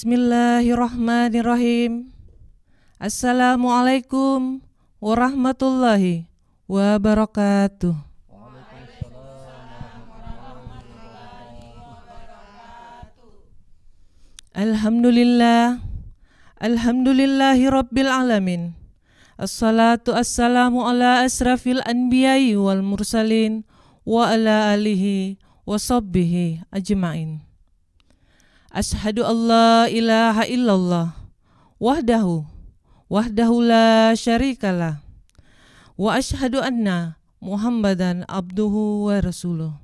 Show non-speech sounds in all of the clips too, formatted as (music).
Bismillahirrahmanirrahim. Assalamualaikum warahmatullahi wabarakatuh. Alhamdulillah Alhamdulillahi Rabbil Alamin Assalatu assalamu ala asrafil anbiya'i wal mursalin Wa ala alihi wa sabbihi ajma'in Ashadu Allah ilaha illallah wahdahu wahdahu la syarikalah wa ashadu anna Muhammadan abduhu wa rasuluh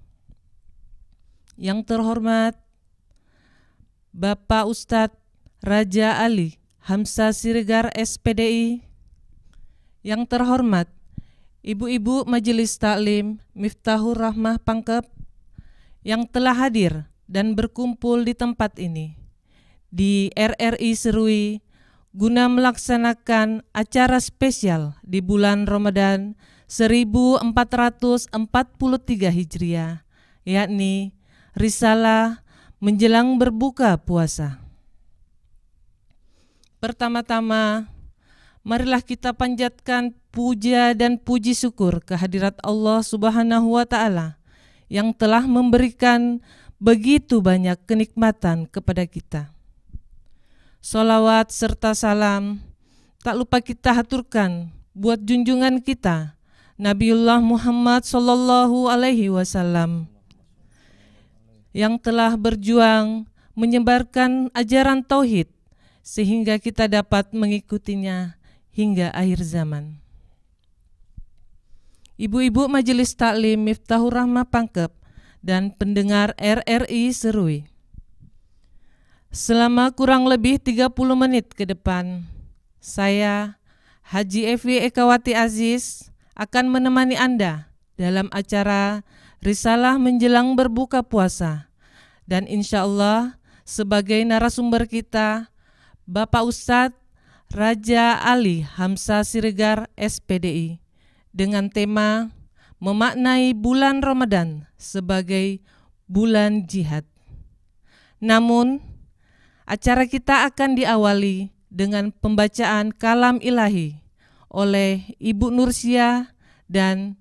yang terhormat Bapak Ustadz Raja Ali Hamsa Siregar SPDI yang terhormat Ibu-ibu Majelis Taklim Miftahur Rahmah Pangkep yang telah hadir dan berkumpul di tempat ini di RRI Serui guna melaksanakan acara spesial di bulan Ramadan 1443 Hijriah, yakni risalah menjelang berbuka puasa. Pertama-tama, marilah kita panjatkan puja dan puji syukur kehadirat Allah Subhanahu wa taala yang telah memberikan begitu banyak kenikmatan kepada kita. Solawat serta salam tak lupa kita haturkan buat junjungan kita Nabiullah Muhammad Sallallahu Alaihi Wasallam yang telah berjuang menyebarkan ajaran tauhid sehingga kita dapat mengikutinya hingga akhir zaman. Ibu-ibu Majelis Taklim Miftahur Rahmah Pangkep dan pendengar RRI Serui. Selama kurang lebih 30 menit ke depan, saya, Haji Evi Ekawati Aziz, akan menemani Anda dalam acara Risalah Menjelang Berbuka Puasa. Dan insya Allah, sebagai narasumber kita, Bapak Ustadz Raja Ali Hamsa Siregar SPDI, dengan tema memaknai bulan Ramadan sebagai bulan jihad. Namun, acara kita akan diawali dengan pembacaan kalam ilahi oleh Ibu Nursia dan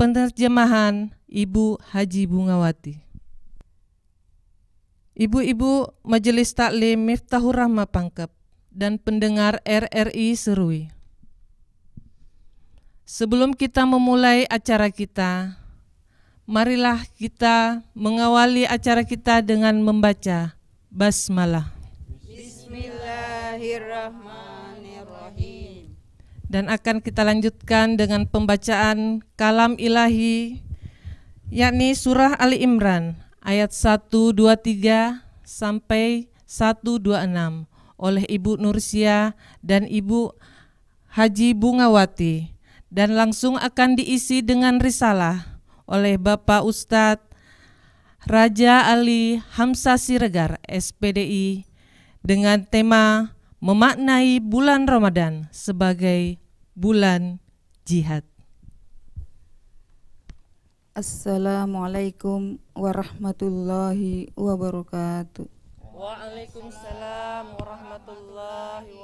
penerjemahan Ibu Haji Bungawati. Ibu-ibu Majelis Taklim Miftahur Rahma Pangkep dan pendengar RRI Serui. Sebelum kita memulai acara kita, marilah kita mengawali acara kita dengan membaca basmalah. Bismillahirrahmanirrahim. Dan akan kita lanjutkan dengan pembacaan kalam ilahi yakni surah Ali Imran ayat 123 sampai 126 oleh Ibu Nursia dan Ibu Haji Bungawati dan langsung akan diisi dengan risalah oleh Bapak Ustadz Raja Ali Hamsa Siregar, SPDI, dengan tema memaknai bulan Ramadan sebagai bulan jihad. Assalamualaikum warahmatullahi wabarakatuh. Waalaikumsalam warahmatullahi wabarakatuh.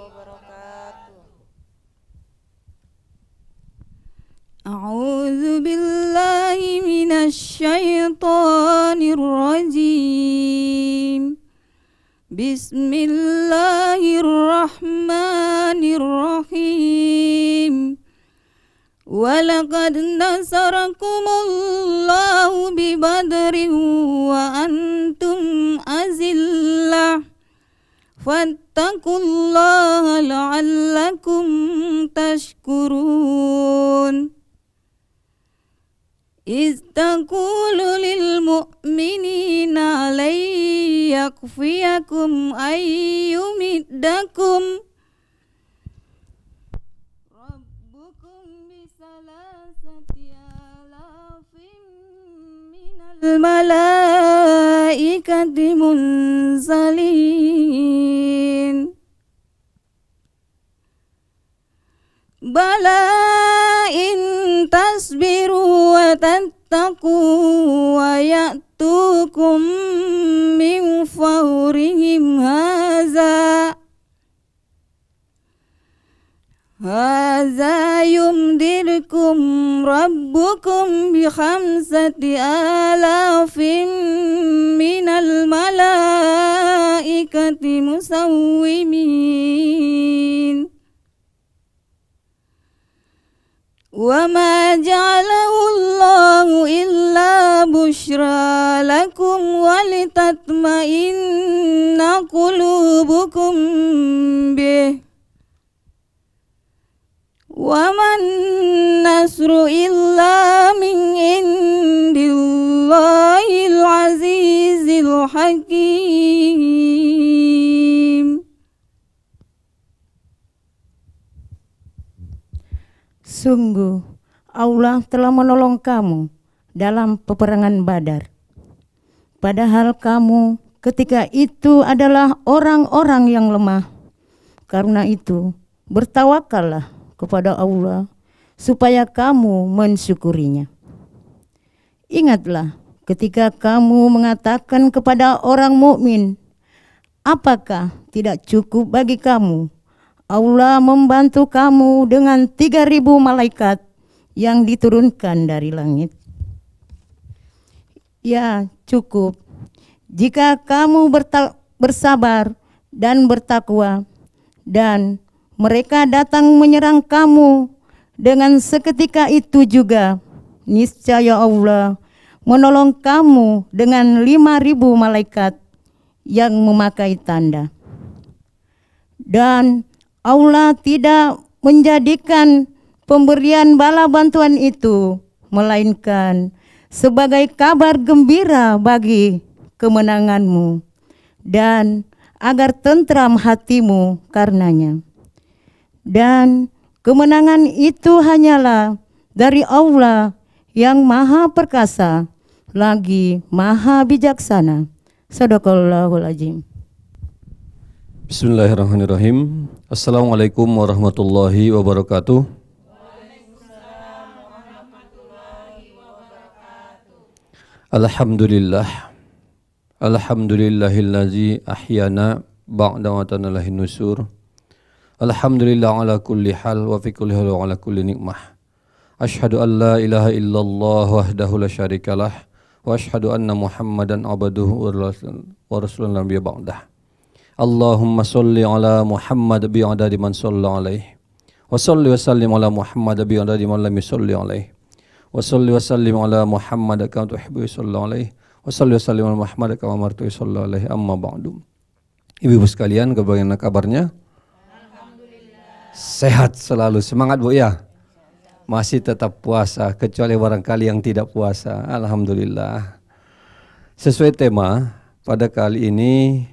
أعوذ بالله من الشيطان الرجيم بسم الله الرحمن الرحيم ولقد نصركم الله ببدر وأنتم أزلة فاتقوا الله لعلكم تشكرون إذ تقول للمؤمنين لن يكفيكم أن يمدكم ربكم بثلاثة آلاف من الملائكة منزلين بلى إن تصبروا وتتقوا ويأتوكم من فورهم هذا هذا يمدركم ربكم بخمسة آلاف من الملائكة مسومين وما جعله الله إلا بشرى لكم ولتطمئن قلوبكم به وما النصر إلا من عند الله العزيز الحكيم Sungguh, Allah telah menolong kamu dalam peperangan Badar. Padahal kamu ketika itu adalah orang-orang yang lemah. Karena itu, bertawakallah kepada Allah supaya kamu mensyukurinya. Ingatlah ketika kamu mengatakan kepada orang mukmin, apakah tidak cukup bagi kamu Allah membantu kamu dengan 3000 malaikat yang diturunkan dari langit. Ya, cukup. Jika kamu bersabar dan bertakwa dan mereka datang menyerang kamu dengan seketika itu juga niscaya Allah menolong kamu dengan 5000 malaikat yang memakai tanda. Dan Allah tidak menjadikan pemberian bala bantuan itu melainkan sebagai kabar gembira bagi kemenanganmu dan agar tentram hatimu karenanya. Dan kemenangan itu hanyalah dari Allah yang maha perkasa lagi maha bijaksana. Sadaqallahul azim. Bismillahirrahmanirrahim. Assalamualaikum warahmatullahi wabarakatuh. warahmatullahi wabarakatuh. Alhamdulillah. Alhamdulillahillazi ahyana ba'da watana lahin nusur. Alhamdulillah ala kulli hal wa fi kulli hal wa ala kulli nikmah. Ashhadu an la ilaha illallah wahdahu la syarikalah wa ashhadu anna Muhammadan abaduhu wa rasulun nabiyya ba'dah. Allahumma salli ala Muhammad bi'adadi man salla alaihi wa salli wa sallim ala Muhammad bi'adadi man lam yusalli alaihi wa salli wa sallim ala Muhammad kama tuhibbu sallallahu alaihi wa salli wa sallim ala Muhammad kama martu sallallahu alaihi amma ba'du Ibu-ibu sekalian kebagaimana kabarnya? Sehat selalu, semangat Bu ya? Masih tetap puasa, kecuali barangkali yang tidak puasa. Alhamdulillah. Sesuai tema, pada kali ini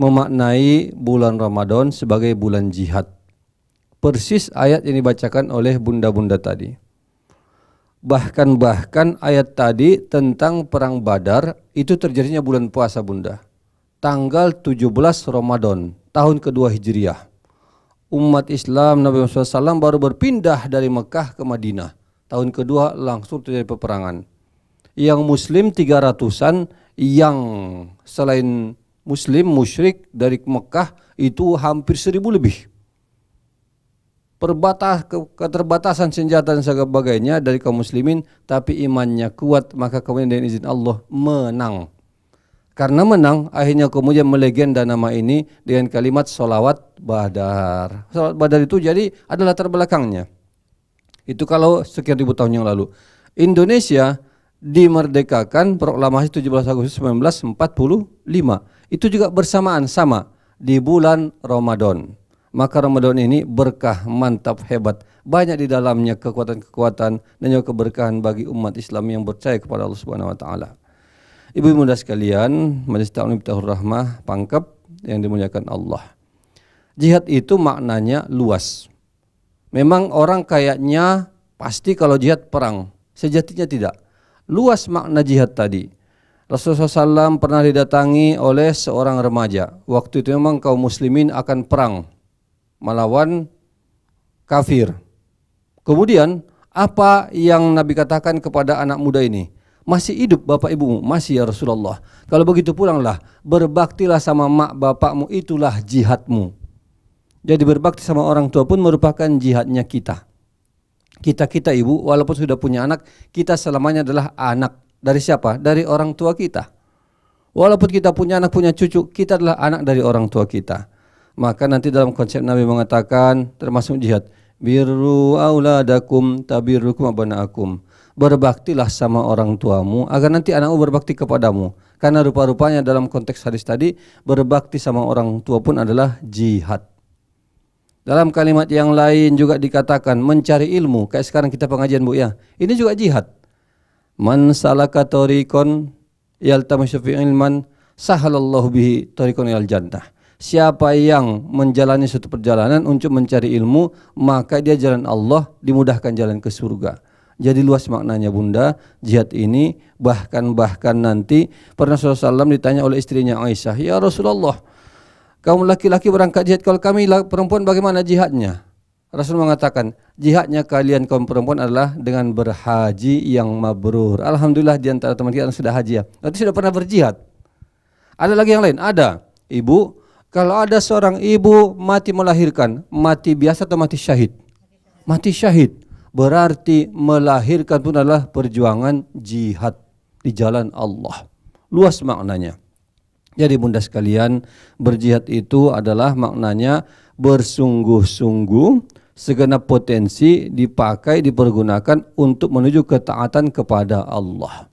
memaknai bulan Ramadan sebagai bulan jihad. Persis ayat yang dibacakan oleh bunda-bunda tadi. Bahkan-bahkan ayat tadi tentang perang badar itu terjadinya bulan puasa bunda. Tanggal 17 Ramadan tahun kedua Hijriah. Umat Islam Nabi Muhammad SAW baru berpindah dari Mekah ke Madinah. Tahun kedua langsung terjadi peperangan. Yang Muslim 300-an yang selain muslim musyrik dari Mekah itu hampir seribu lebih. Perbatas, keterbatasan senjata dan sebagainya dari kaum muslimin tapi imannya kuat maka kemudian dengan izin Allah menang. Karena menang akhirnya kemudian melegenda nama ini dengan kalimat solawat badar. Solawat badar itu jadi adalah terbelakangnya. Itu kalau sekian ribu tahun yang lalu. Indonesia dimerdekakan proklamasi 17 Agustus 1945 itu juga bersamaan sama di bulan Ramadan. Maka Ramadan ini berkah mantap hebat. Banyak di dalamnya kekuatan-kekuatan dan juga keberkahan bagi umat Islam yang percaya kepada Allah Subhanahu wa taala. Ibu muda sekalian, Majelis Ta'lim Tahur Rahmah pangkep yang dimuliakan Allah. Jihad itu maknanya luas. Memang orang kayaknya pasti kalau jihad perang, sejatinya tidak. Luas makna jihad tadi. Rasulullah SAW pernah didatangi oleh seorang remaja. Waktu itu memang kaum muslimin akan perang melawan kafir. Kemudian apa yang Nabi katakan kepada anak muda ini? Masih hidup bapak ibumu? Masih ya Rasulullah. Kalau begitu pulanglah, berbaktilah sama mak bapakmu, itulah jihadmu. Jadi berbakti sama orang tua pun merupakan jihadnya kita. Kita-kita ibu, walaupun sudah punya anak, kita selamanya adalah anak dari siapa? Dari orang tua kita. Walaupun kita punya anak, punya cucu, kita adalah anak dari orang tua kita. Maka nanti dalam konsep Nabi mengatakan termasuk jihad. Birru auladakum tabirukum abanaakum. Berbaktilah sama orang tuamu agar nanti anakmu berbakti kepadamu. Karena rupa-rupanya dalam konteks hadis tadi berbakti sama orang tua pun adalah jihad. Dalam kalimat yang lain juga dikatakan mencari ilmu. Kayak sekarang kita pengajian Bu ya. Ini juga jihad. Man salaka tariqan yaltamasyu fi ilman sahalallahu bihi tariqan ilal jannah. Siapa yang menjalani suatu perjalanan untuk mencari ilmu, maka dia jalan Allah dimudahkan jalan ke surga. Jadi luas maknanya bunda, jihad ini bahkan-bahkan nanti pernah Rasulullah ditanya oleh istrinya Aisyah, Ya Rasulullah, kaum laki-laki berangkat jihad, kalau kami perempuan bagaimana jihadnya? Rasul mengatakan, jihadnya kalian kaum perempuan adalah dengan berhaji yang mabrur. Alhamdulillah di antara teman kita sudah haji ya. Nanti sudah pernah berjihad. Ada lagi yang lain? Ada. Ibu, kalau ada seorang ibu mati melahirkan, mati biasa atau mati syahid? Mati syahid. Berarti melahirkan pun adalah perjuangan jihad di jalan Allah. Luas maknanya. Jadi bunda sekalian, berjihad itu adalah maknanya bersungguh-sungguh segenap potensi dipakai dipergunakan untuk menuju ketaatan kepada Allah.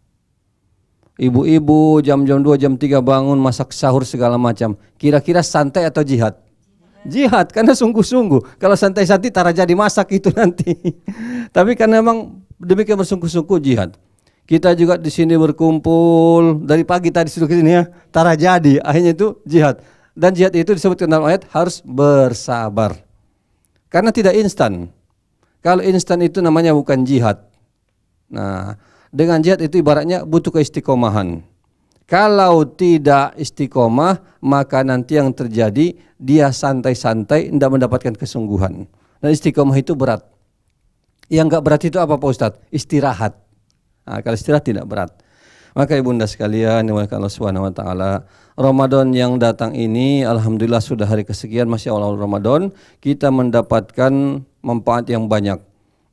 Ibu-ibu jam-jam 2 jam 3 bangun masak sahur segala macam. Kira-kira santai atau jihad? Jihad karena sungguh-sungguh. Kalau santai-santai tara jadi masak itu nanti. (laughs) Tapi karena memang demikian bersungguh-sungguh jihad. Kita juga di sini berkumpul dari pagi tadi sudah sini ya, tara jadi akhirnya itu jihad. Dan jihad itu disebutkan dalam ayat harus bersabar karena tidak instan. Kalau instan itu namanya bukan jihad. Nah, dengan jihad itu ibaratnya butuh keistiqomahan. Kalau tidak istiqomah, maka nanti yang terjadi dia santai-santai tidak mendapatkan kesungguhan. Dan istiqomah itu berat. Yang enggak berat itu apa Pak Ustadz? Istirahat. Nah, kalau istirahat tidak berat. Maka ibunda sekalian, dimulakan Allah Subhanahu wa taala, Ramadan yang datang ini alhamdulillah sudah hari kesekian masih awal Ramadan, kita mendapatkan manfaat yang banyak.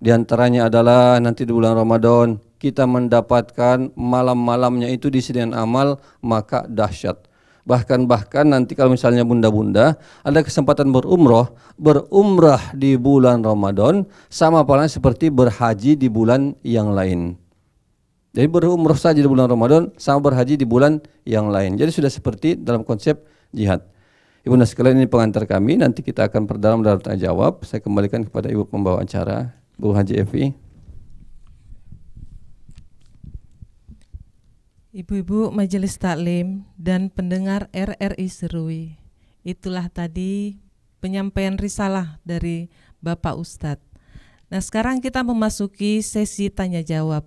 Di antaranya adalah nanti di bulan Ramadan kita mendapatkan malam-malamnya itu di disediakan amal maka dahsyat. Bahkan bahkan nanti kalau misalnya bunda-bunda ada kesempatan berumroh, berumrah di bulan Ramadan sama pula seperti berhaji di bulan yang lain. Jadi berumrah saja di bulan Ramadan sama berhaji di bulan yang lain. Jadi sudah seperti dalam konsep jihad. Ibu Nas sekalian ini pengantar kami, nanti kita akan perdalam dalam tanya jawab. Saya kembalikan kepada Ibu pembawa acara, Bu Haji Evi. Ibu-ibu Majelis Taklim dan pendengar RRI Serui. Itulah tadi penyampaian risalah dari Bapak Ustadz. Nah, sekarang kita memasuki sesi tanya jawab.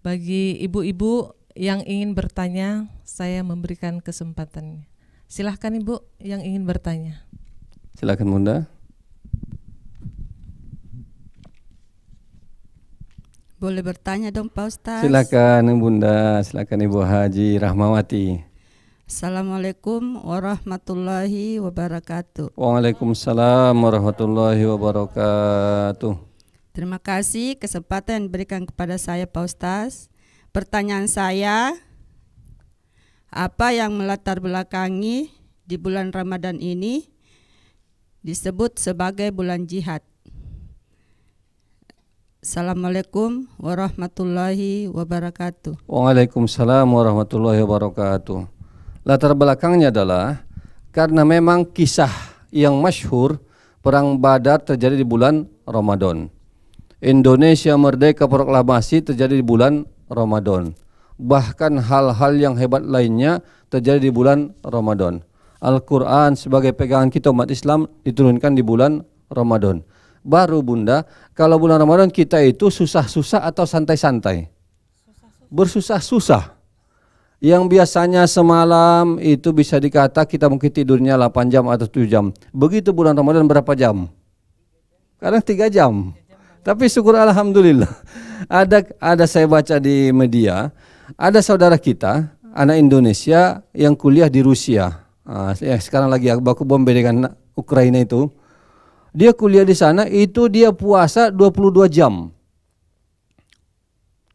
Bagi ibu-ibu yang ingin bertanya, saya memberikan kesempatannya. Silahkan ibu yang ingin bertanya. Silahkan bunda. Boleh bertanya dong Pak Ustaz. Silakan Bunda, silakan Ibu Haji Rahmawati. Assalamualaikum warahmatullahi wabarakatuh. Waalaikumsalam warahmatullahi wabarakatuh. Terima kasih kesempatan yang diberikan kepada saya Pak Ustaz. Pertanyaan saya, apa yang melatar belakangi di bulan Ramadan ini disebut sebagai bulan jihad? Assalamualaikum warahmatullahi wabarakatuh. Waalaikumsalam warahmatullahi wabarakatuh. Latar belakangnya adalah karena memang kisah yang masyhur perang Badar terjadi di bulan Ramadan. Indonesia Merdeka Proklamasi terjadi di bulan Ramadan. Bahkan hal-hal yang hebat lainnya terjadi di bulan Ramadan. Al-Quran sebagai pegangan kita umat Islam diturunkan di bulan Ramadan. Baru bunda, kalau bulan Ramadan kita itu susah-susah atau santai-santai? Bersusah-susah. Yang biasanya semalam itu bisa dikata kita mungkin tidurnya 8 jam atau 7 jam. Begitu bulan Ramadan berapa jam? Kadang 3 jam. Tapi syukur alhamdulillah. Ada ada saya baca di media, ada saudara kita anak Indonesia yang kuliah di Rusia. Uh, ya sekarang lagi aku baku bom dengan Ukraina itu. Dia kuliah di sana itu dia puasa 22 jam.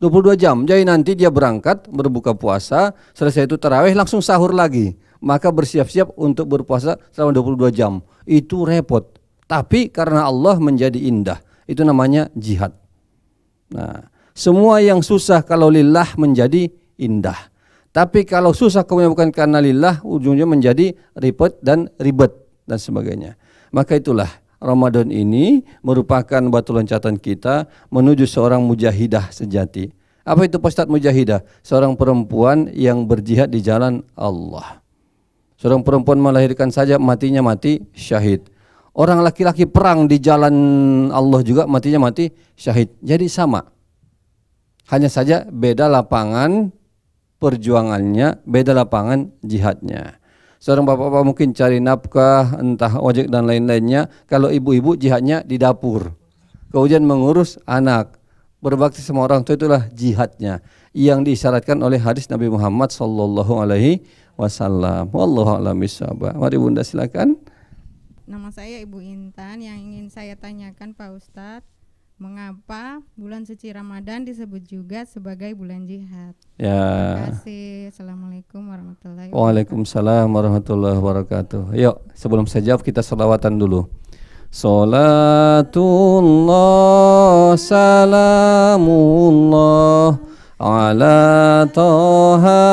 22 jam. Jadi nanti dia berangkat berbuka puasa, selesai itu terawih langsung sahur lagi. Maka bersiap-siap untuk berpuasa selama 22 jam. Itu repot. Tapi karena Allah menjadi indah itu namanya jihad. Nah, semua yang susah kalau lillah menjadi indah. Tapi kalau susah kemudian bukan karena lillah, ujungnya menjadi ribet dan ribet dan sebagainya. Maka itulah Ramadan ini merupakan batu loncatan kita menuju seorang mujahidah sejati. Apa itu postat Mujahidah? Seorang perempuan yang berjihad di jalan Allah. Seorang perempuan melahirkan saja matinya mati syahid. Orang laki-laki perang di jalan Allah juga matinya mati syahid. Jadi sama. Hanya saja beda lapangan perjuangannya, beda lapangan jihadnya. Seorang bapak-bapak mungkin cari nafkah, entah ojek dan lain-lainnya. Kalau ibu-ibu jihadnya di dapur. Kemudian mengurus anak. Berbakti sama orang tua itulah jihadnya yang disyaratkan oleh hadis Nabi Muhammad SAW. alaihi wasallam. Wallahu a'lam Mari Bunda silakan. Nama saya Ibu Intan yang ingin saya tanyakan Pak Ustadz mengapa bulan suci Ramadan disebut juga sebagai bulan jihad? Ya. Terima kasih. Assalamualaikum warahmatullahi wabarakatuh. Waalaikumsalam warahmatullahi wabarakatuh. Yuk, sebelum saya jawab kita selawatan dulu. Salatullah salamullah ala toha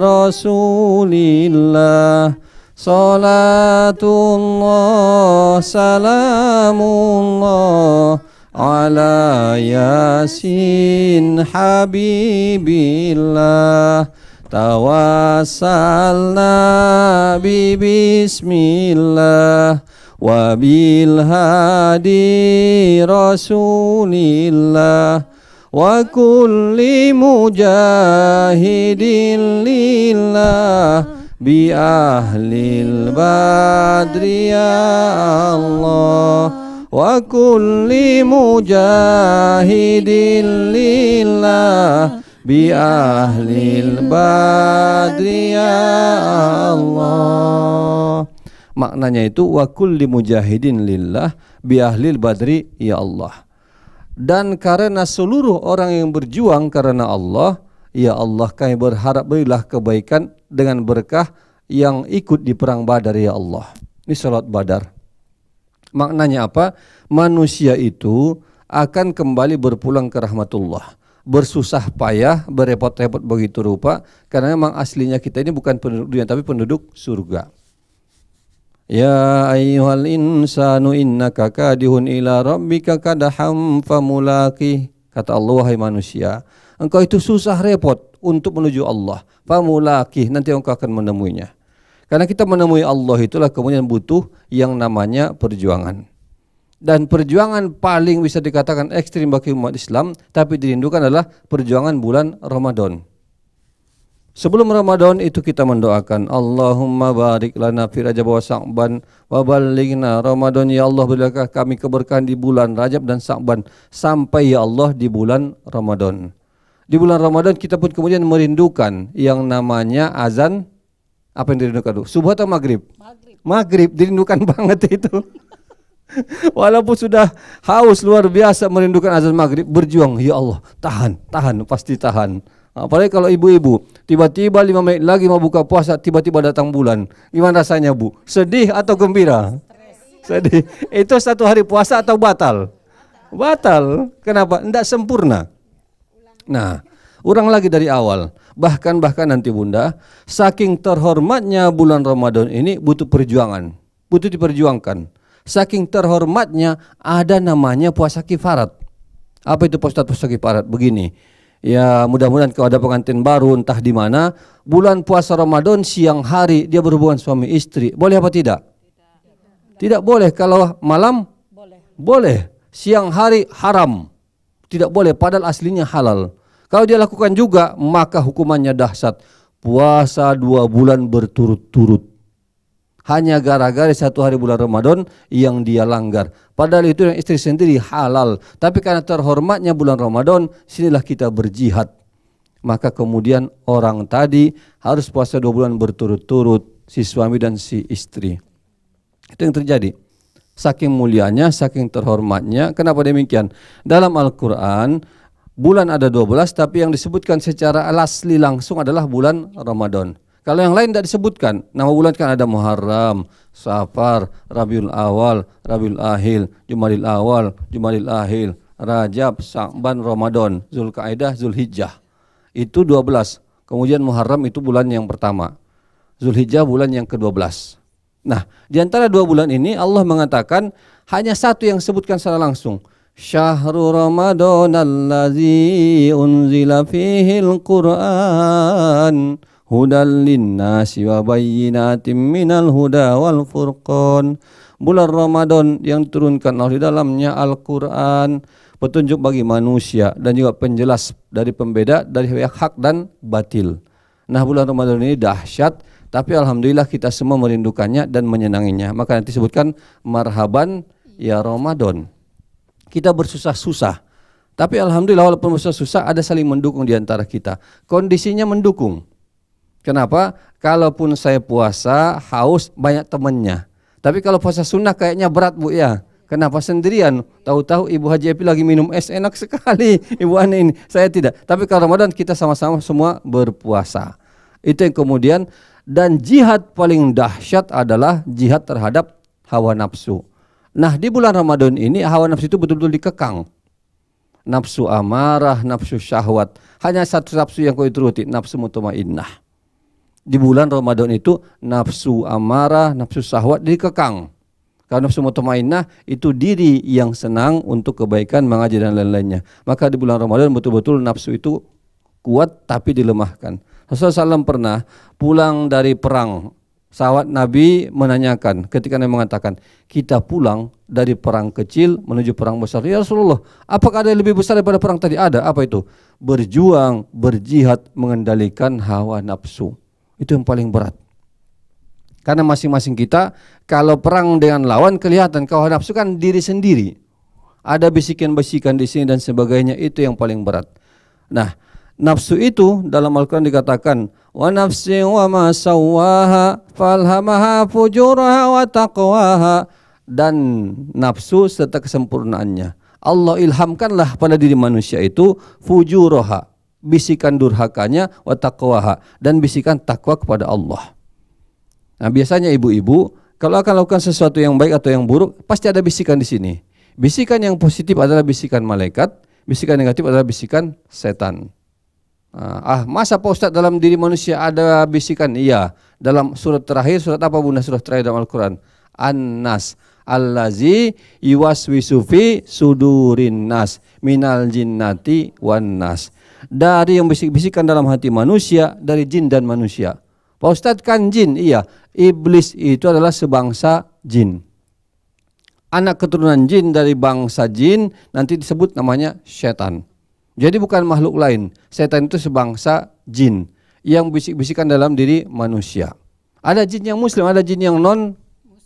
rasulillah Salatullah salamullah ala yasin habibillah tawassalna bi bismillah wa bil hadi rasulillah wa kulli mujahidin lillah bi ahlil badri ya Allah wa kulli mujahidin lillah bi ahlil badri ya Allah maknanya itu wa kulli mujahidin lillah bi ahlil badri ya Allah dan karena seluruh orang yang berjuang karena Allah ya Allah kami berharap berilah kebaikan dengan berkah yang ikut di perang Badar ya Allah. Ini salat Badar. Maknanya apa? Manusia itu akan kembali berpulang ke rahmatullah. Bersusah payah, berepot-repot begitu rupa karena memang aslinya kita ini bukan penduduk dunia tapi penduduk surga. Ya ayyuhal insanu innaka kadihun ila rabbika kadaham famulaqih kata Allah wahai manusia engkau itu susah repot untuk menuju Allah famulakih nanti engkau akan menemuinya karena kita menemui Allah itulah kemudian butuh yang namanya perjuangan dan perjuangan paling bisa dikatakan ekstrim bagi umat Islam tapi dirindukan adalah perjuangan bulan Ramadan. Sebelum Ramadan itu kita mendoakan Allahumma barik lana fi Rajab wa Sa'ban wa Ramadan ya Allah berilah kami keberkahan di bulan Rajab dan Sa'ban sampai ya Allah di bulan Ramadan. Di bulan Ramadan kita pun kemudian merindukan yang namanya azan apa yang dirindukan tuh? Subuh atau maghrib? Maghrib. Maghrib dirindukan (laughs) banget itu. Walaupun sudah haus luar biasa merindukan azan maghrib berjuang ya Allah tahan tahan pasti tahan Apalagi kalau ibu-ibu, tiba-tiba lima menit lagi mau buka puasa, tiba-tiba datang bulan. Gimana rasanya bu? Sedih atau gembira? Sedih. Itu satu hari puasa atau batal? Batal. Kenapa? Tidak sempurna. Nah, Urang lagi dari awal. Bahkan bahkan nanti Bunda, saking terhormatnya bulan Ramadan ini butuh perjuangan, butuh diperjuangkan. Saking terhormatnya ada namanya puasa kifarat. Apa itu puasa puasa kifarat? Begini. Ya mudah-mudahan kalau ada pengantin baru entah di mana bulan puasa Ramadan siang hari dia berhubungan suami istri boleh apa tidak? Tidak, tidak boleh kalau malam boleh. boleh siang hari haram tidak boleh padahal aslinya halal. Kalau dia lakukan juga maka hukumannya dahsyat puasa dua bulan berturut-turut hanya gara-gara satu hari bulan Ramadan yang dia langgar. Padahal itu yang istri sendiri halal. Tapi karena terhormatnya bulan Ramadan, sinilah kita berjihad. Maka kemudian orang tadi harus puasa dua bulan berturut-turut, si suami dan si istri. Itu yang terjadi. Saking mulianya, saking terhormatnya. Kenapa demikian? Dalam Al-Quran, bulan ada dua belas, tapi yang disebutkan secara alasli langsung adalah bulan Ramadan. Kalau yang lain tidak disebutkan, nama bulan kan ada Muharram, Safar, Rabiul Awal, Rabiul Akhir, Jumadil Awal, Jumadil Akhir, Rajab, Sa'ban, Ramadan, Zulkaidah, Zulhijjah. Itu 12. Kemudian Muharram itu bulan yang pertama. Zulhijjah bulan yang ke-12. Nah, di antara dua bulan ini Allah mengatakan hanya satu yang disebutkan secara langsung. Syahrul Ramadan allazi unzila Qur'an هدى للناس minal huda wal والفرقان bulan Ramadan yang turunkan Allah di dalamnya Al-Quran petunjuk bagi manusia dan juga penjelas dari pembeda dari hak dan batil nah bulan Ramadan ini dahsyat tapi Alhamdulillah kita semua merindukannya dan menyenanginya maka nanti sebutkan marhaban ya Ramadan kita bersusah-susah tapi Alhamdulillah walaupun bersusah-susah ada saling mendukung diantara kita kondisinya mendukung Kenapa? Kalaupun saya puasa haus banyak temannya. Tapi kalau puasa sunnah kayaknya berat bu ya. Kenapa sendirian? Tahu-tahu Ibu Haji Epi lagi minum es enak (laughs) sekali. Ibu Ani ini, saya tidak. Tapi kalau Ramadan kita sama-sama semua berpuasa. Itu yang kemudian dan jihad paling dahsyat adalah jihad terhadap hawa nafsu. Nah, di bulan Ramadan ini hawa nafsu itu betul-betul dikekang. Nafsu amarah, nafsu syahwat. Hanya satu nafsu yang kau ituruti, nafsu mutmainnah di bulan Ramadan itu nafsu amarah, nafsu sahwat dikekang. Karena nafsu mutmainnah itu diri yang senang untuk kebaikan, mengaji dan lain-lainnya. Maka di bulan Ramadan betul-betul nafsu itu kuat tapi dilemahkan. Rasulullah SAW pernah pulang dari perang. Sahabat Nabi menanyakan ketika Nabi mengatakan, kita pulang dari perang kecil menuju perang besar. Ya Rasulullah, apakah ada yang lebih besar daripada perang tadi? Ada, apa itu? Berjuang, berjihad, mengendalikan hawa nafsu. Itu yang paling berat. Karena masing-masing kita kalau perang dengan lawan kelihatan kau nafsu kan diri sendiri. Ada bisikan-bisikan di sini dan sebagainya itu yang paling berat. Nah, nafsu itu dalam Al-Qur'an dikatakan wa nafsi wa ma sawwaha falhamaha fujuraha wa taqwaha dan nafsu serta kesempurnaannya. Allah ilhamkanlah pada diri manusia itu fujuraha bisikan durhakanya wa taqwaha dan bisikan takwa kepada Allah. Nah, biasanya ibu-ibu kalau akan lakukan sesuatu yang baik atau yang buruk, pasti ada bisikan di sini. Bisikan yang positif adalah bisikan malaikat, bisikan negatif adalah bisikan setan. Ah, ah masa Pak Ustaz dalam diri manusia ada bisikan? Iya, dalam surat terakhir, surat apa Bunda? Surat terakhir dalam Al-Quran. An-Nas. Allazi Wisufi sudurin nas minal jinnati wan nas dari yang bisik-bisikan dalam hati manusia, dari jin dan manusia. Pak Ustadz kan jin, iya. Iblis itu adalah sebangsa jin. Anak keturunan jin dari bangsa jin nanti disebut namanya setan. Jadi bukan makhluk lain. Setan itu sebangsa jin yang bisik-bisikan dalam diri manusia. Ada jin yang muslim, ada jin yang non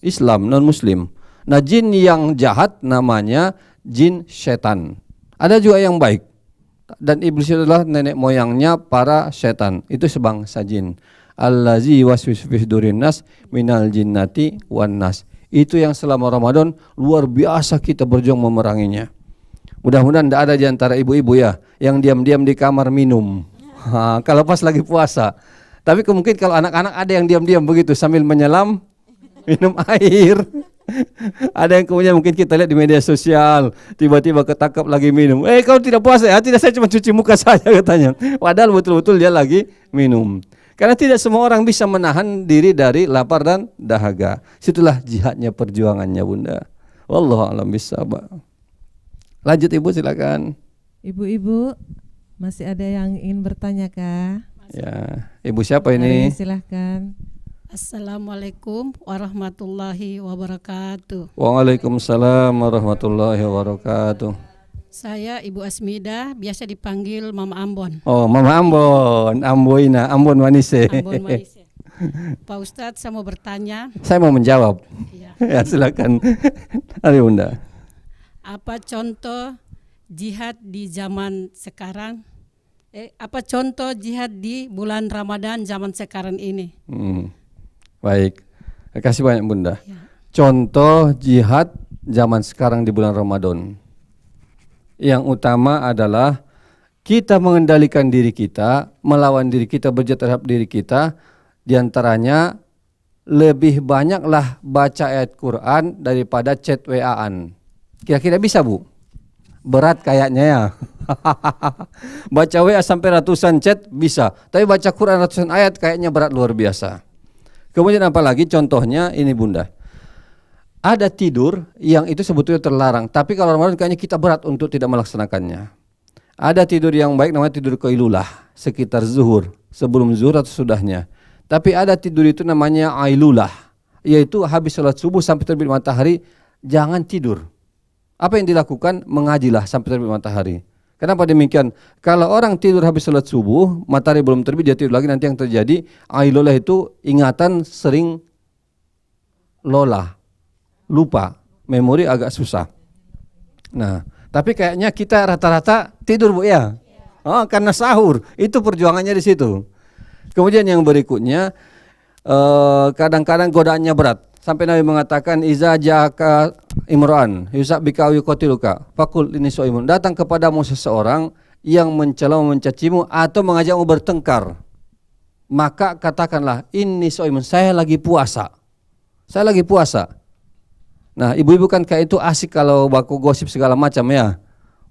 Islam, non muslim. Nah, jin yang jahat namanya jin setan. Ada juga yang baik dan iblis itu adalah nenek moyangnya para setan. Itu sebangsa jin. Allazi waswis nas minal jinnati wan nas. Itu yang selama Ramadan luar biasa kita berjuang memeranginya. Mudah-mudahan tidak ada di antara ibu-ibu ya yang diam-diam di kamar minum. kalau pas lagi puasa. Tapi kemungkinan kalau anak-anak ada yang diam-diam begitu sambil menyelam minum air. Ada yang kemudian mungkin kita lihat di media sosial tiba-tiba ketangkap lagi minum. Eh kau tidak puasa ya? Eh, tidak saya cuma cuci muka (laughs) saja katanya. Padahal betul-betul dia lagi minum. Karena tidak semua orang bisa menahan diri dari lapar dan dahaga. Situlah jihadnya perjuangannya bunda. Wallahu alam bisa pak Lanjut ibu silakan. Ibu-ibu masih ada yang ingin bertanya kah? Ya, ibu siapa ini? silakan silahkan. Assalamualaikum warahmatullahi wabarakatuh. Waalaikumsalam warahmatullahi wabarakatuh. Saya Ibu Asmida, biasa dipanggil Mama Ambon. Oh, Mama Ambon, Amboina, Ambon Manise. Ambon Manise. (laughs) Pak Ustadz, saya mau bertanya. Saya mau menjawab. Iya. (laughs) ya, silakan. Hari (laughs) Bunda. Apa contoh jihad di zaman sekarang? Eh, apa contoh jihad di bulan Ramadan zaman sekarang ini? Hmm Baik. terima Kasih banyak Bunda. Ya. Contoh jihad zaman sekarang di bulan Ramadan. Yang utama adalah kita mengendalikan diri kita, melawan diri kita, berjihad terhadap diri kita. Di antaranya lebih banyaklah baca ayat Quran daripada chat WA-an. Kira-kira bisa, Bu? Berat kayaknya ya. (laughs) baca WA sampai ratusan chat bisa, tapi baca Quran ratusan ayat kayaknya berat luar biasa. Kemudian apalagi contohnya ini Bunda. Ada tidur yang itu sebetulnya terlarang, tapi kalau Ramadan kayaknya kita berat untuk tidak melaksanakannya. Ada tidur yang baik namanya tidur kailulah sekitar zuhur, sebelum zuhur atau sudahnya. Tapi ada tidur itu namanya ailulah, yaitu habis sholat subuh sampai terbit matahari jangan tidur. Apa yang dilakukan? Mengajilah sampai terbit matahari. Kenapa demikian? Kalau orang tidur habis sholat subuh, matahari belum terbit, dia tidur lagi, nanti yang terjadi, ailolah itu ingatan sering lola, lupa, memori agak susah. Nah, tapi kayaknya kita rata-rata tidur bu ya, oh, karena sahur, itu perjuangannya di situ. Kemudian yang berikutnya, eh, kadang -kadang godaannya berat, Sampai Nabi mengatakan iza jaka imran yusab bika yuqatiluka fakul ini soimun. Datang kepadamu seseorang yang mencela mencacimu atau mengajakmu bertengkar. Maka katakanlah ini soimun saya lagi puasa. Saya lagi puasa. Nah, ibu-ibu kan kayak itu asik kalau baku gosip segala macam ya.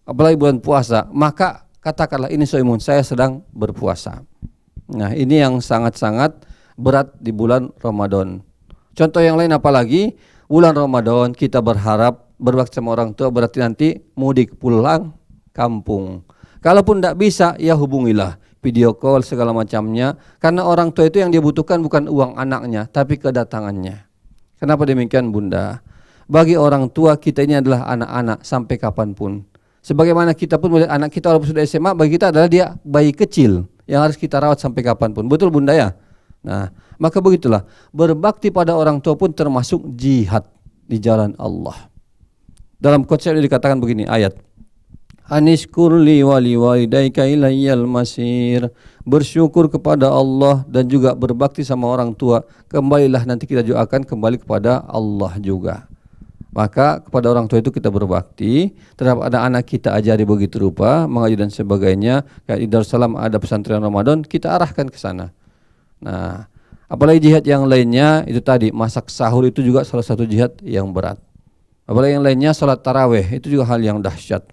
Apalagi bulan puasa, maka katakanlah ini soimun, saya sedang berpuasa. Nah, ini yang sangat-sangat berat di bulan Ramadan. Contoh yang lain apalagi bulan Ramadan kita berharap berbakti sama orang tua berarti nanti mudik pulang kampung. Kalaupun tidak bisa ya hubungilah video call segala macamnya karena orang tua itu yang dia butuhkan bukan uang anaknya tapi kedatangannya. Kenapa demikian Bunda? Bagi orang tua kita ini adalah anak-anak sampai kapanpun. Sebagaimana kita pun melihat anak kita walaupun sudah SMA bagi kita adalah dia bayi kecil yang harus kita rawat sampai kapanpun. Betul Bunda ya? Nah, maka begitulah, berbakti pada orang tua pun termasuk jihad di jalan Allah. Dalam konsep ini dikatakan begini ayat. li wali walidayka ilayyal masir. Bersyukur kepada Allah dan juga berbakti sama orang tua. Kembalilah nanti kita juga akan kembali kepada Allah juga. Maka kepada orang tua itu kita berbakti Terhadap anak-anak kita ajari begitu rupa Mengaji dan sebagainya Kayak di Darussalam ada pesantren Ramadan Kita arahkan ke sana Nah Apalagi jihad yang lainnya itu tadi masak sahur itu juga salah satu jihad yang berat. Apalagi yang lainnya sholat taraweh itu juga hal yang dahsyat.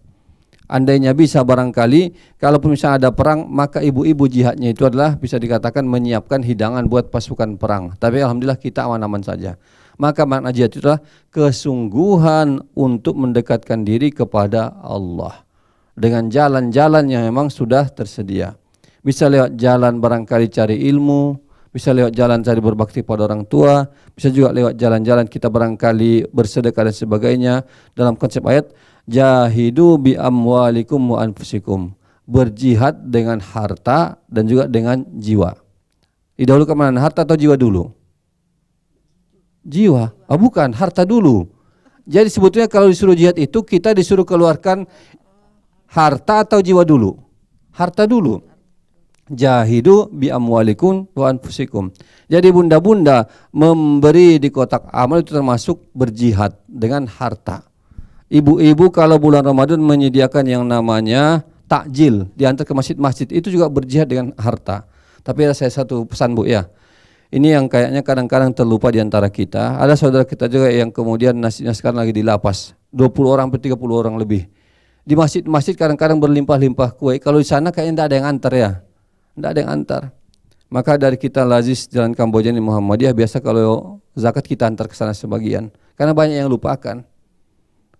Andainya bisa barangkali kalaupun misalnya ada perang maka ibu-ibu jihadnya itu adalah bisa dikatakan menyiapkan hidangan buat pasukan perang. Tapi alhamdulillah kita aman-aman saja. Maka makna jihad itu adalah kesungguhan untuk mendekatkan diri kepada Allah dengan jalan-jalan yang memang sudah tersedia. Bisa lewat jalan barangkali cari ilmu, bisa lewat jalan cari berbakti pada orang tua, bisa juga lewat jalan-jalan kita barangkali bersedekah dan sebagainya. Dalam konsep ayat jahidu bi amwalikum wa anfusikum. Berjihad dengan harta dan juga dengan jiwa. Didahulukan mana harta atau jiwa dulu? Jiwa. Oh, bukan, harta dulu. Jadi sebetulnya kalau disuruh jihad itu kita disuruh keluarkan harta atau jiwa dulu? Harta dulu jahidu bi amwalikum wa anfusikum. Jadi bunda-bunda memberi di kotak amal itu termasuk berjihad dengan harta. Ibu-ibu kalau bulan Ramadan menyediakan yang namanya takjil diantar ke masjid-masjid itu juga berjihad dengan harta. Tapi ada saya satu pesan Bu ya. Ini yang kayaknya kadang-kadang terlupa di antara kita. Ada saudara kita juga yang kemudian nasibnya sekarang lagi di lapas. 20 orang sampai 30 orang lebih. Di masjid-masjid kadang-kadang berlimpah-limpah kue. Kalau di sana kayaknya tidak ada yang antar ya tidak ada yang antar. Maka dari kita Lazis Jalan Kamboja ini Muhammadiyah biasa kalau zakat kita antar ke sana sebagian. Karena banyak yang lupakan.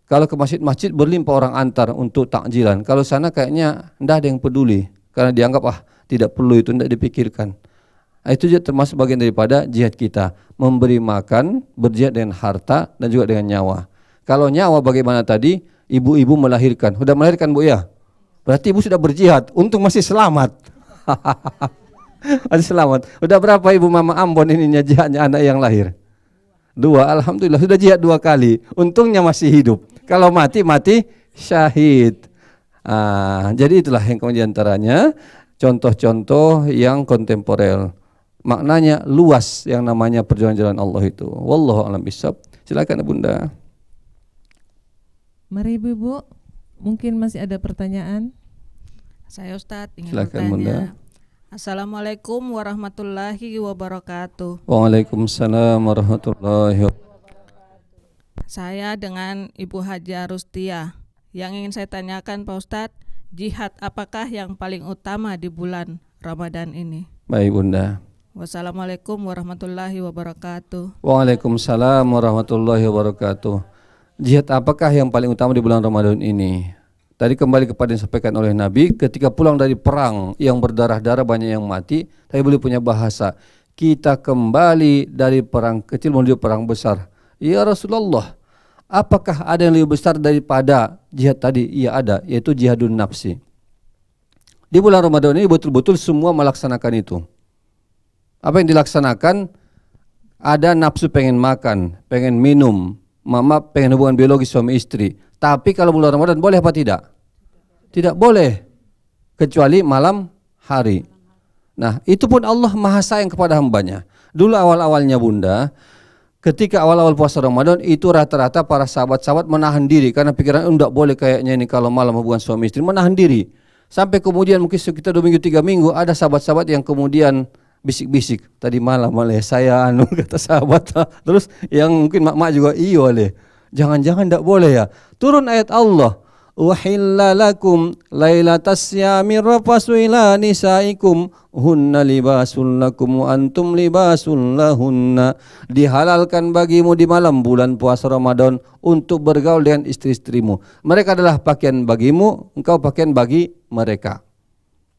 Kalau ke masjid-masjid berlimpah orang antar untuk takjilan. Kalau sana kayaknya tidak ada yang peduli. Karena dianggap ah tidak perlu itu, tidak dipikirkan. Nah, itu juga termasuk bagian daripada jihad kita. Memberi makan, berjihad dengan harta dan juga dengan nyawa. Kalau nyawa bagaimana tadi? Ibu-ibu melahirkan. Sudah melahirkan bu ya? Berarti ibu sudah berjihad. Untung masih selamat. Masih (laughs) selamat. Udah berapa ibu mama Ambon ini jihadnya anak yang lahir? Dua, alhamdulillah sudah jihad dua kali. Untungnya masih hidup. Kalau mati mati syahid. Ah, jadi itulah yang kemudian contoh-contoh yang kontemporer. Maknanya luas yang namanya perjuangan jalan Allah itu. Wallahu alam bisab. Silakan Bunda. Mari Ibu, mungkin masih ada pertanyaan. Saya Ustadz ingin Silakan bertanya. Bunda. Assalamualaikum warahmatullahi wabarakatuh. Waalaikumsalam warahmatullahi wabarakatuh. Saya dengan Ibu Haja Rustia. Yang ingin saya tanyakan Pak Ustadz, jihad apakah yang paling utama di bulan Ramadan ini? Baik Bunda. Wassalamualaikum warahmatullahi wabarakatuh. Waalaikumsalam warahmatullahi wabarakatuh. Jihad apakah yang paling utama di bulan Ramadan ini? Tadi kembali kepada yang disampaikan oleh Nabi, ketika pulang dari perang yang berdarah-darah banyak yang mati, tapi beliau punya bahasa, kita kembali dari perang kecil menuju perang besar. Ya Rasulullah, apakah ada yang lebih besar daripada jihad tadi? Iya ada, yaitu jihadun nafsi. Di bulan Ramadan ini betul-betul semua melaksanakan itu. Apa yang dilaksanakan? Ada nafsu pengen makan, pengen minum, mama pengen hubungan biologi suami istri. Tapi kalau bulan Ramadan boleh apa tidak? Tidak boleh. Kecuali malam hari. Nah, itu pun Allah maha sayang kepada hambanya. Dulu awal-awalnya bunda, ketika awal-awal puasa Ramadan itu rata-rata para sahabat-sahabat menahan diri karena pikiran tidak eh, boleh kayaknya ini kalau malam hubungan suami istri menahan diri sampai kemudian mungkin sekitar dua minggu tiga minggu ada sahabat-sahabat yang kemudian bisik-bisik tadi malam oleh saya anu (laughs) kata sahabat terus yang mungkin mak-mak juga iyo oleh jangan-jangan tak boleh ya turun ayat Allah Wahillalakum lailatas yamir rafasu nisaikum hunna libasul lakum wa antum libasul lahunna dihalalkan bagimu di malam bulan puasa Ramadan untuk bergaul dengan istri-istrimu mereka adalah pakaian bagimu engkau pakaian bagi mereka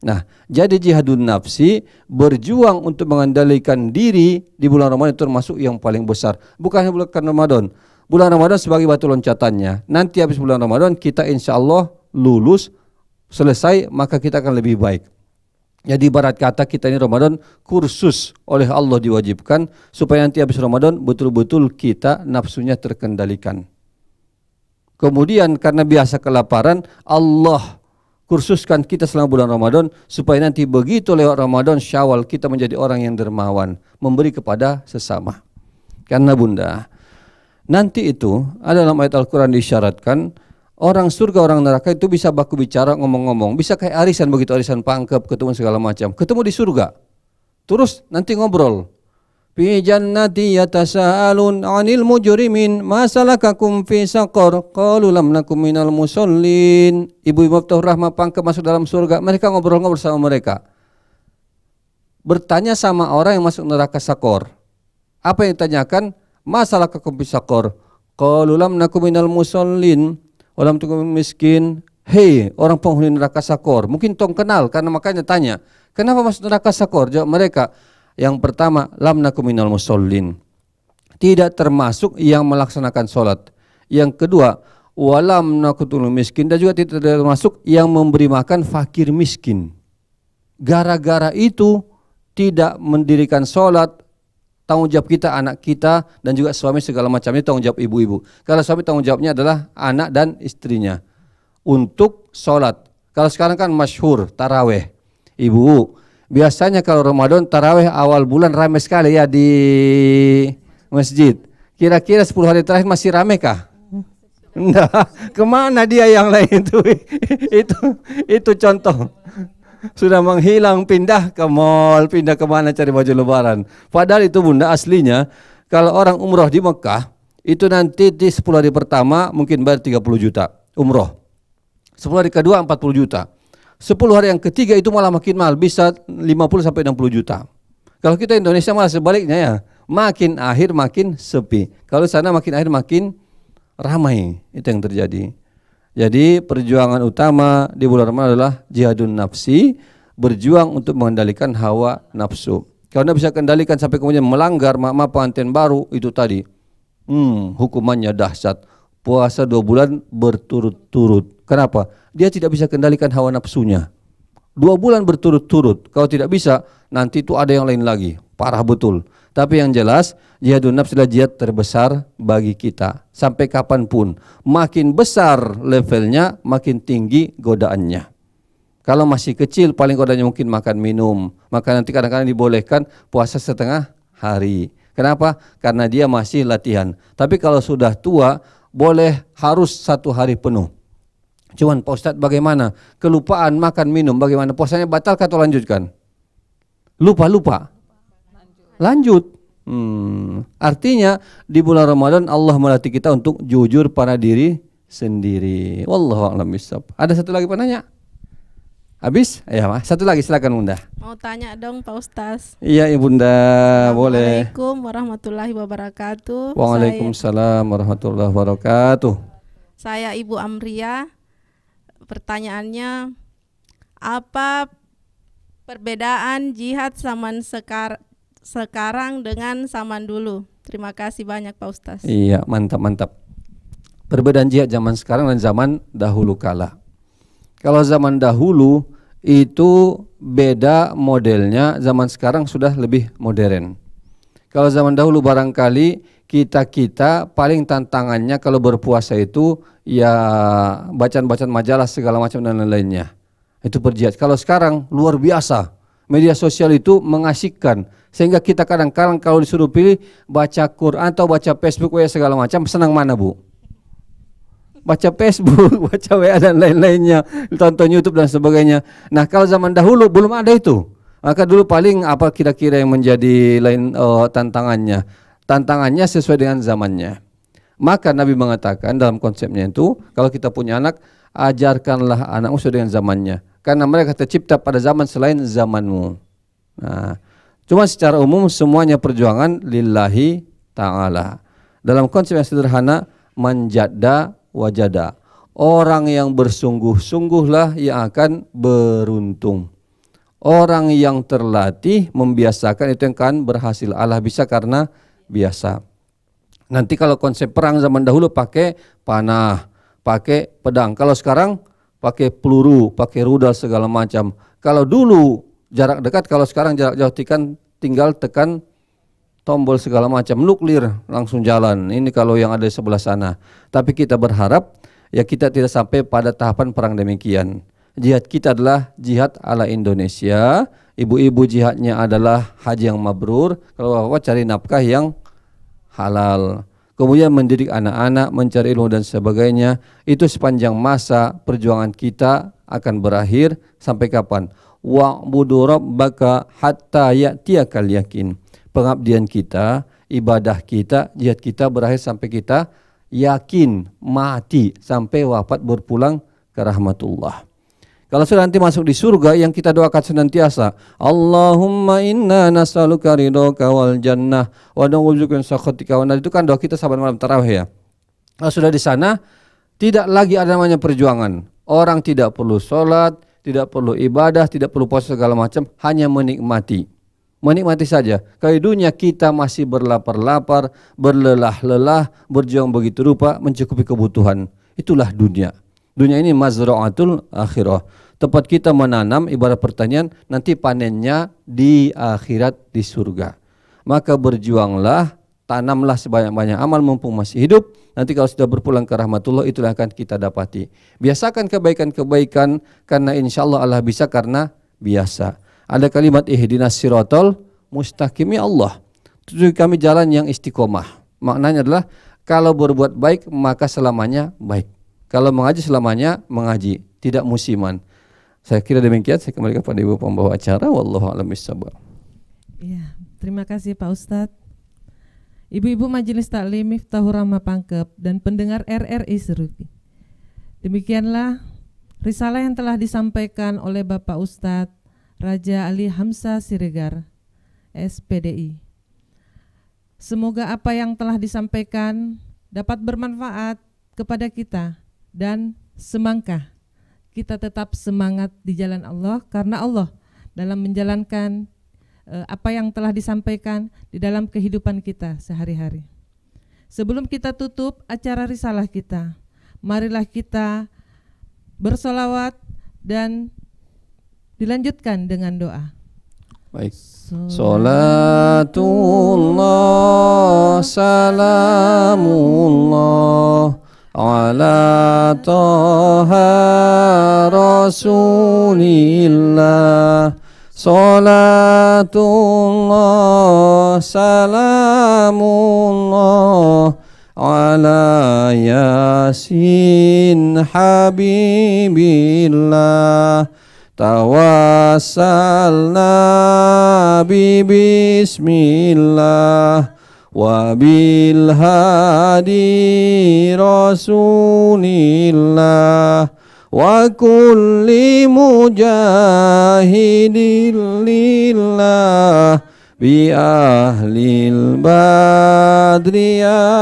Nah, jadi jihadun nafsi berjuang untuk mengendalikan diri di bulan Ramadan itu termasuk yang paling besar. Bukan hanya bulan Ramadan. Bulan Ramadan sebagai batu loncatannya. Nanti habis bulan Ramadan kita insya Allah lulus, selesai, maka kita akan lebih baik. Jadi barat kata kita ini Ramadan kursus oleh Allah diwajibkan supaya nanti habis Ramadan betul-betul kita nafsunya terkendalikan. Kemudian karena biasa kelaparan Allah kursuskan kita selama bulan Ramadan supaya nanti begitu lewat Ramadan Syawal kita menjadi orang yang dermawan, memberi kepada sesama. Karena Bunda, nanti itu ada dalam ayat Al-Qur'an disyaratkan orang surga orang neraka itu bisa baku bicara ngomong-ngomong, bisa kayak arisan begitu arisan pangkep, ketemu segala macam, ketemu di surga. Terus nanti ngobrol, fi jannati yatasaalun 'anil mujrimin masalakakum fi saqar qalu lam nakum minal musallin ibu-ibu tuh Rahma pangke masuk dalam surga mereka ngobrol-ngobrol sama mereka bertanya sama orang yang masuk neraka sakor apa yang ditanyakan masalah fi saqar qalu lam nakum minal musallin walam tukum miskin hei orang penghuni neraka sakor mungkin tong kenal karena makanya tanya kenapa masuk neraka sakor jawab mereka yang pertama, lam nakuminal musallin. Tidak termasuk yang melaksanakan sholat. Yang kedua, walam nakutul miskin dan juga tidak termasuk yang memberi makan fakir miskin. Gara-gara itu tidak mendirikan sholat, tanggung jawab kita anak kita dan juga suami segala macamnya tanggung jawab ibu-ibu. Kalau suami tanggung jawabnya adalah anak dan istrinya untuk sholat. Kalau sekarang kan masyhur taraweh. Ibu, Biasanya kalau Ramadan taraweh awal bulan ramai sekali ya di masjid. Kira-kira 10 hari terakhir masih ramai kah? Nah, (laughs) Kemana dia yang lain itu? (laughs) itu itu contoh. Sudah menghilang pindah ke mall, pindah kemana cari baju lebaran. Padahal itu bunda aslinya kalau orang umroh di Mekah itu nanti di 10 hari pertama mungkin bayar 30 juta umroh. 10 hari kedua 40 juta. 10 hari yang ketiga itu malah makin mahal, bisa 50 sampai 60 juta. Kalau kita Indonesia malah sebaliknya ya, makin akhir makin sepi. Kalau sana makin akhir makin ramai, itu yang terjadi. Jadi perjuangan utama di bulan Ramadan adalah jihadun nafsi, berjuang untuk mengendalikan hawa nafsu. Kalau anda bisa kendalikan sampai kemudian melanggar makma pengantin baru itu tadi, hmm, hukumannya dahsyat. Puasa dua bulan berturut-turut. Kenapa? Dia tidak bisa kendalikan hawa nafsunya. Dua bulan berturut-turut, kalau tidak bisa, nanti itu ada yang lain lagi. Parah betul. Tapi yang jelas, jihadun nafs adalah jihad terbesar bagi kita. Sampai kapanpun. Makin besar levelnya, makin tinggi godaannya. Kalau masih kecil, paling godaannya mungkin makan minum. Maka nanti kadang-kadang dibolehkan puasa setengah hari. Kenapa? Karena dia masih latihan. Tapi kalau sudah tua, boleh harus satu hari penuh Cuman Pak Ustadz bagaimana? Kelupaan makan minum bagaimana? Puasanya batal atau lanjutkan? Lupa lupa. Lanjut. Hmm. Artinya di bulan Ramadan Allah melatih kita untuk jujur pada diri sendiri. Wallahu a'lam bishawab. Ada satu lagi penanya? Habis? Ya, Mas. Satu lagi silakan Bunda. Mau tanya dong Pak Ustaz. Iya, Ibunda, boleh. Assalamualaikum warahmatullahi wabarakatuh. Waalaikumsalam Saya... warahmatullahi wabarakatuh. Saya Ibu Amria pertanyaannya apa perbedaan jihad zaman sekar sekarang dengan zaman dulu? Terima kasih banyak Pak Ustaz. Iya, mantap mantap. Perbedaan jihad zaman sekarang dan zaman dahulu kala. Kalau zaman dahulu itu beda modelnya, zaman sekarang sudah lebih modern. Kalau zaman dahulu barangkali kita-kita paling tantangannya kalau berpuasa itu ya bacaan-bacaan majalah segala macam dan lain-lainnya. Itu berjihad. Kalau sekarang luar biasa. Media sosial itu mengasikkan sehingga kita kadang-kadang kalau disuruh pilih baca Quran atau baca Facebook WA segala macam senang mana, Bu? Baca Facebook, (laughs) baca WA dan lain-lainnya, tonton YouTube dan sebagainya. Nah, kalau zaman dahulu belum ada itu. Maka dulu paling apa kira-kira yang menjadi lain uh, tantangannya? tantangannya sesuai dengan zamannya. Maka Nabi mengatakan dalam konsepnya itu, kalau kita punya anak, ajarkanlah anakmu sesuai dengan zamannya. Karena mereka tercipta pada zaman selain zamanmu. Nah, cuma secara umum semuanya perjuangan lillahi ta'ala. Dalam konsep yang sederhana, manjada wajada. Orang yang bersungguh-sungguhlah yang akan beruntung. Orang yang terlatih membiasakan itu yang akan berhasil. Allah bisa karena biasa. Nanti kalau konsep perang zaman dahulu pakai panah, pakai pedang. Kalau sekarang pakai peluru, pakai rudal segala macam. Kalau dulu jarak dekat, kalau sekarang jarak jauh tekan tinggal tekan tombol segala macam, nuklir langsung jalan. Ini kalau yang ada di sebelah sana. Tapi kita berharap ya kita tidak sampai pada tahapan perang demikian. Jihad kita adalah jihad ala Indonesia. Ibu-ibu jihadnya adalah haji yang mabrur. Kalau bapak cari nafkah yang halal. Kemudian mendidik anak-anak, mencari ilmu dan sebagainya. Itu sepanjang masa perjuangan kita akan berakhir sampai kapan? Wa'budu rabbaka hatta kalian yakin. Pengabdian kita, ibadah kita, jihad kita berakhir sampai kita yakin mati sampai wafat berpulang ke rahmatullah. Kalau sudah nanti masuk di surga yang kita doakan senantiasa, Allahumma inna nas'aluka ridhoka wal jannah wa na'udzubika min sakhatika wa itu kan doa kita saban malam tarawih ya. Kalau sudah di sana tidak lagi ada namanya perjuangan. Orang tidak perlu sholat, tidak perlu ibadah, tidak perlu puasa segala macam, hanya menikmati. Menikmati saja. Kalau dunia kita masih berlapar-lapar, berlelah-lelah, berjuang begitu rupa, mencukupi kebutuhan. Itulah dunia. Dunia ini mazra'atul akhirah. Tempat kita menanam ibarat pertanian nanti panennya di akhirat di surga. Maka berjuanglah, tanamlah sebanyak-banyak amal mumpung masih hidup. Nanti kalau sudah berpulang ke rahmatullah itulah akan kita dapati. Biasakan kebaikan-kebaikan karena insya Allah Allah bisa karena biasa. Ada kalimat ihdinas siratal mustaqim ya Allah. Tunjuk kami jalan yang istiqomah. Maknanya adalah kalau berbuat baik maka selamanya baik kalau mengaji selamanya mengaji, tidak musiman. Saya kira demikian saya kembali kepada Ibu pembawa acara wallahu alam Iya, terima kasih Pak Ustadz. Ibu-ibu Majelis Taklim Miftahur Rahmah Pangkep dan pendengar RRI Seruki. Demikianlah risalah yang telah disampaikan oleh Bapak Ustadz Raja Ali Hamsa Siregar, SPDI. Semoga apa yang telah disampaikan dapat bermanfaat kepada kita dan semangka. Kita tetap semangat di jalan Allah karena Allah dalam menjalankan eh, apa yang telah disampaikan di dalam kehidupan kita sehari-hari. Sebelum kita tutup acara risalah kita, marilah kita bersolawat dan dilanjutkan dengan doa. Baik. Salatullah salamullah على طه رسول الله صلاة الله سلام الله على ياسين حبيب الله توسلنا بسم الله وبالهادي رسول الله وكل مجاهد لله بأهل البدر يا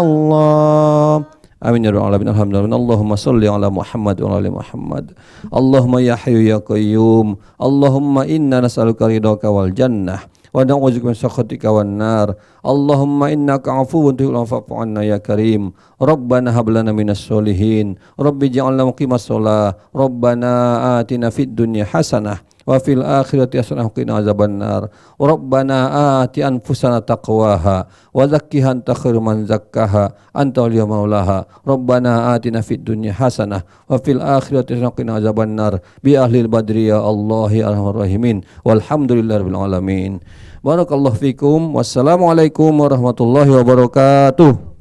الله آمين يا رب العالمين الحمد لله اللهم صل على محمد وعلى آل محمد اللهم يا حي يا قيوم اللهم إنا نسألك رضاك والجنة wa na'udzubika min sakhatika wan nar allahumma innaka 'afuwun tuhibbu al'afwa anna ya karim rabbana hab lana minas solihin rabbij'alna muqimas solah rabbana atina fid dunya hasanah wa fil akhirati hasanah qina nar rabbana ati anfusana taqwaha wa zakkiha anta khairu man zakkaha anta waliyu maulaha rabbana atina fid dunya hasanah wa fil akhirati hasanah qina nar bi ahlil badri ya allah ya arhamar rahimin rabbil alamin barakallahu fikum wassalamualaikum warahmatullahi wabarakatuh